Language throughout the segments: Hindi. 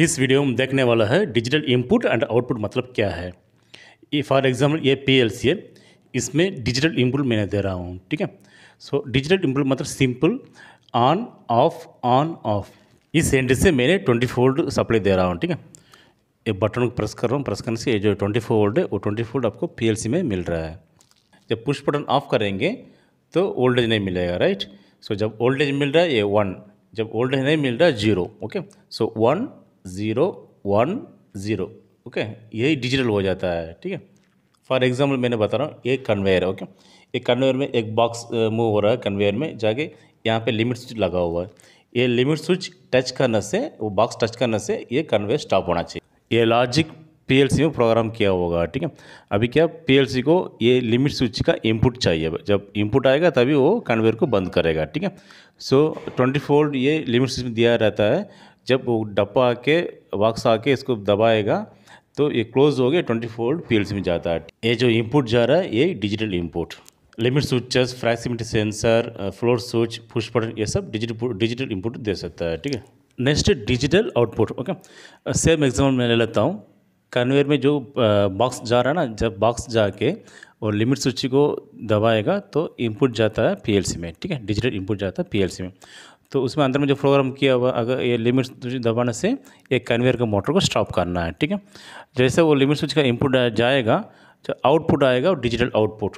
इस वीडियो में देखने वाला है डिजिटल इनपुट एंड आउटपुट मतलब क्या है ये फॉर एग्जांपल ये पी एल सी है इसमें डिजिटल इनपुट मैंने दे रहा हूँ ठीक है सो डिजिटल इनपुट मतलब simple on off on off इस एंड से मैंने ट्वेंटी फोल्ड सप्लाई दे रहा हूँ ठीक है ये बटन को प्रेस कर रहा हूँ प्रेस करने से ये जो ट्वेंटी फोर वोल्ट है वो ट्वेंटी फोल्ड आपको पी में मिल रहा है जब पुश बटन ऑफ करेंगे तो ओल्ड एज नहीं मिलेगा राइट सो जब ओल्ड एज मिल रहा है ये वन जब ओल्ड एज नहीं मिल रहा है zero okay so one zero one zero okay यही डिजिटल हो जाता है ठीक है फॉर एग्जाम्पल मैंने बता रहा हूँ एक कन्वेयर है ओके एक कन्वेयर में एक बॉक्स मूव uh, हो रहा है कन्वेयर में जाके यहाँ पे लिमिट स्विच लगा हुआ है ये लिमिट स्विच टच करने से वो बॉक्स टच करने से ये कन्वेयर स्टॉप होना चाहिए ये लॉजिक पीएलसी में प्रोग्राम किया होगा ठीक है अभी क्या पीएलसी को ये लिमिट स्विच का इनपुट चाहिए जब इनपुट आएगा तभी वो कन्वेयर को बंद करेगा ठीक है सो ट्वेंटी फोर ये लिमिट स्विच में दिया रहता है जब वो डब्बा आके वॉक्स आके इसको दबाएगा तो ये क्लोज हो गया ट्वेंटी फोर पी में जाता है ये जो इनपुट जा रहा है ये digital input limit switches proximity sensor float switch push button ये सब डिजिटल डिजिटल इनपुट दे सकता है ठीक है next digital output okay same example मैं ले लेता हूँ कन्वेयर में जो बॉक्स जा रहा है ना जब बॉक्स जाके और लिमिट सूची को दबाएगा तो इनपुट जाता है पीएलसी में ठीक है डिजिटल इनपुट जाता है पीएलसी में तो उसमें अंदर में जो प्रोग्राम किया हुआ अगर ये लिमिट स्विच दबाने से एक कन्वेयर का मोटर को स्टॉप करना है ठीक है जैसे वो लिमिट स्विच का इनपुट जाएगा तो आउटपुट आएगा डिजिटल आउटपुट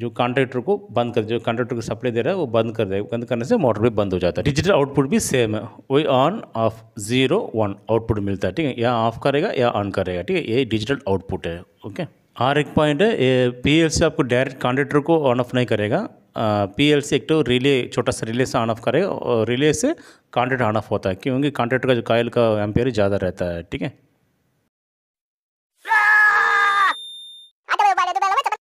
जो कॉन्ट्रेक्टर को बंद कर जो कॉन्ट्रेक्टर को सप्लाई दे रहा है वो बंद कर देगा बंद करने से मोटर भी बंद हो जाता है डिजिटल आउटपुट भी सेम है वही on off zero one output मिलता है ठीक है या ऑफ करेगा या ऑन करेगा ठीक है ये डिजिटल आउटपुट है ओके और एक पॉइंट है ये पी आपको डायरेक्ट कॉन्ट्रेक्टर को ऑन ऑफ नहीं करेगा पी एल सी एक तो रिले छोटा सा रिले से ऑन ऑफ करेगा और रिले से कॉन्ट्रेक्ट ऑन ऑफ होता है क्योंकि कॉन्ट्रेक्टर का जो कायल का एम्पेयर ज़्यादा रहता है ठीक है